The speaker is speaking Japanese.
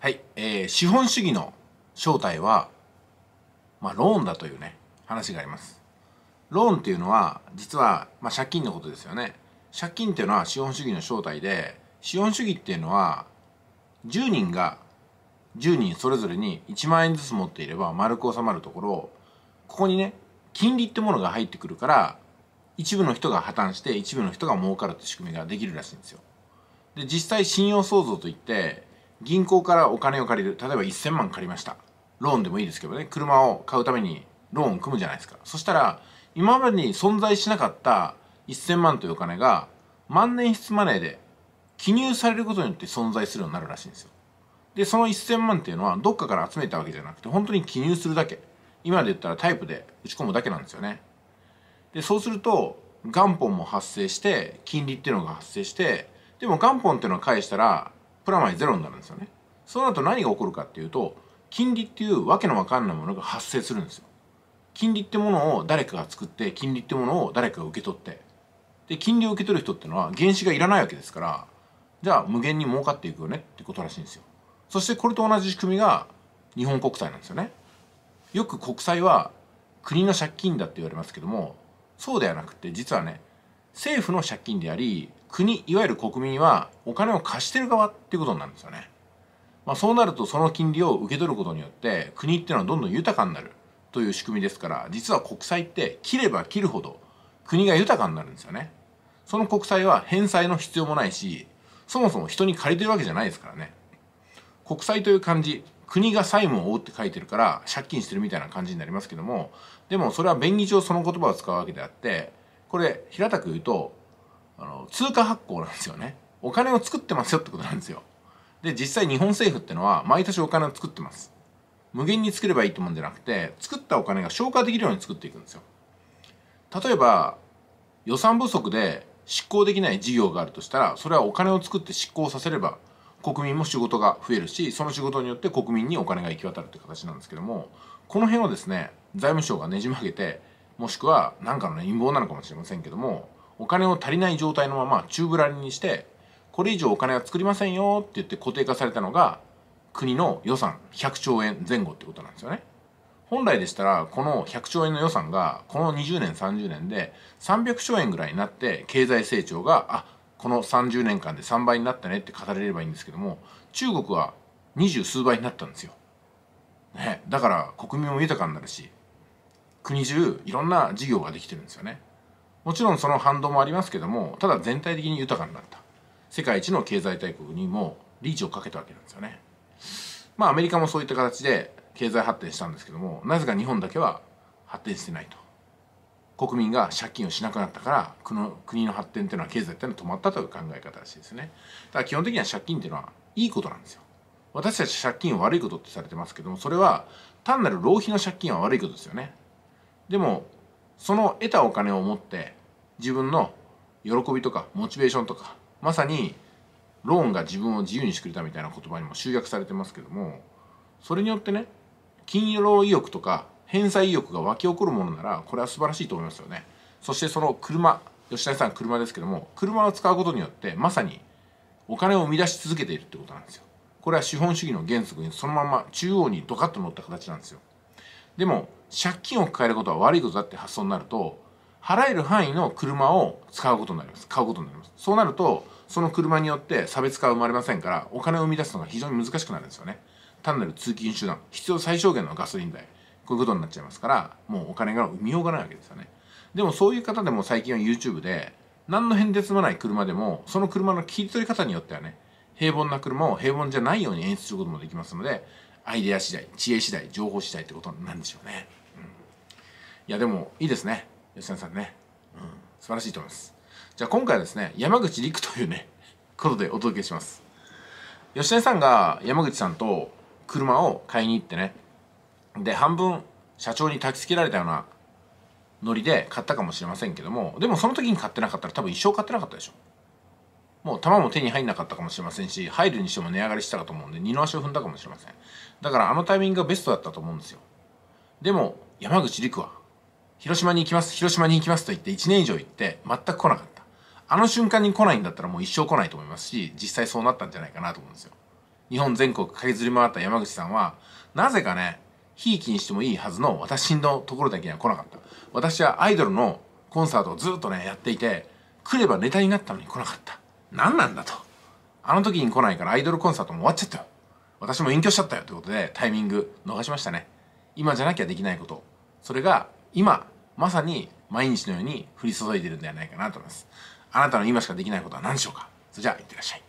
はい、えー、資本主義の正体は、まあ、ローンだというね、話があります。ローンっていうのは、実は、まあ、借金のことですよね。借金っていうのは資本主義の正体で、資本主義っていうのは、10人が10人それぞれに1万円ずつ持っていれば丸く収まるところ、ここにね、金利ってものが入ってくるから、一部の人が破綻して一部の人が儲かるって仕組みができるらしいんですよ。で、実際信用創造といって、銀行からお金を借りる例えば1000万借りましたローンでもいいですけどね車を買うためにローン組むじゃないですかそしたら今までに存在しなかった1000万というお金が万年筆マネーで記入されることによって存在するようになるらしいんですよでその1000万っていうのはどっかから集めたわけじゃなくて本当に記入するだけ今で言ったらタイプで打ち込むだけなんですよねでそうすると元本も発生して金利っていうのが発生してでも元本っていうのを返したらプラマイゼロになるんですよねそうなると何が起こるかっていうと金利っていうわけのわかんないものが発生するんですよ金利ってものを誰かが作って金利ってものを誰かが受け取ってで金利を受け取る人ってのは原資がいらないわけですからじゃあ無限に儲かっていくよねってことらしいんですよそしてこれと同じ仕組みが日本国債なんですよねよく国債は国の借金だって言われますけどもそうではなくて実はね政府の借金であり国いわゆる国民はお金を貸してる側っていうことになるんですよね、まあ、そうなるとその金利を受け取ることによって国っていうのはどんどん豊かになるという仕組みですから実は国債って切れば切るほど国が豊かになるんですよねその国債は返済の必要もないしそもそも人に借りてるわけじゃないですからね国債という漢字国が債務を負うって書いてるから借金してるみたいな感じになりますけどもでもそれは便宜上その言葉を使うわけであってこれ平たく言うとあの通貨発行なんですよねお金を作ってますよってことなんですよで実際日本政府ってのは毎年お金を作ってます無限に作ればいいってもんじゃなくて作ったお金が消化できるように作っていくんですよ例えば予算不足で執行できない事業があるとしたらそれはお金を作って執行させれば国民も仕事が増えるしその仕事によって国民にお金が行き渡るって形なんですけどもこの辺をですね財務省がねじ曲げてもしくは何かの陰謀なのかもしれませんけどもお金を足りない状態のまま宙ぶらりにしてこれ以上お金は作りませんよって言って固定化されたのが国の予算100兆円前後ってことなんですよね。本来でしたらこの100兆円の予算がこの20年30年で300兆円ぐらいになって経済成長があこの30年間で3倍になったねって語れればいいんですけども中国は二十数倍になったんですよ。ね、だから国民も豊かになるし国中いろんな事業ができてるんですよねもちろんその反動もありますけどもただ全体的に豊かになった世界一の経済大国にもリーチをかけたわけなんですよねまあアメリカもそういった形で経済発展したんですけどもなぜか日本だけは発展してないと国民が借金をしなくなったから国の国の発展っていうのは経済っていうのは止まったという考え方らしいですねだから基本的には借金っていうのはいいことなんですよ私たち借金を悪いことってされてますけどもそれは単なる浪費の借金は悪いことですよねでもその得たお金を持って自分の喜びとかモチベーションとかまさにローンが自分を自由にしてくれたみたいな言葉にも集約されてますけどもそれによってね金融意欲とか返済意欲が湧き起こるものならこれは素晴らしいと思いますよねそしてその車吉谷さん車ですけども車を使うことによってまさにお金を生み出し続けているってことなんですよこれは資本主義の原則にそのまま中央にドカッと乗った形なんですよでも借金を抱えることは悪いことだって発想になると払える範囲の車を使うことになります買うことになりますそうなるとその車によって差別化は生まれませんからお金を生み出すのが非常に難しくなるんですよね単なる通勤手段必要最小限のガソリン代こういうことになっちゃいますからもうお金が生みようがないわけですよねでもそういう方でも最近は YouTube で何の変哲もない車でもその車の切り取り方によってはね平凡な車を平凡じゃないように演出することもできますのでアイデア次第知恵次第情報次第ってことなんでしょうね、うん、いやでもいいですね吉田さんね、うん、素晴らしいと思いますじゃあ今回はですね山口陸というねことでお届けします吉田さんが山口さんと車を買いに行ってねで半分社長に焚きつけられたようなノリで買ったかもしれませんけどもでもその時に買ってなかったら多分一生買ってなかったでしょもう球も手に入んなかったかもしれませんし入るにしても値上がりしたかと思うんで二の足を踏んだかもしれませんだからあのタイミングがベストだったと思うんですよでも山口陸は広島に行きます広島に行きますと言って1年以上行って全く来なかったあの瞬間に来ないんだったらもう一生来ないと思いますし実際そうなったんじゃないかなと思うんですよ日本全国駆けずり回った山口さんはなぜかねひいきにしてもいいはずの私のところだけには来なかった私はアイドルのコンサートをずっとねやっていて来ればネタになったのに来なかった何なんだと。あの時に来ないからアイドルコンサートも終わっちゃったよ。私も隠居しちゃったよということでタイミング逃しましたね。今じゃなきゃできないこと。それが今、まさに毎日のように降り注いでるんではないかなと思います。あなたの今しかできないことは何でしょうかそれじゃあ、いってらっしゃい。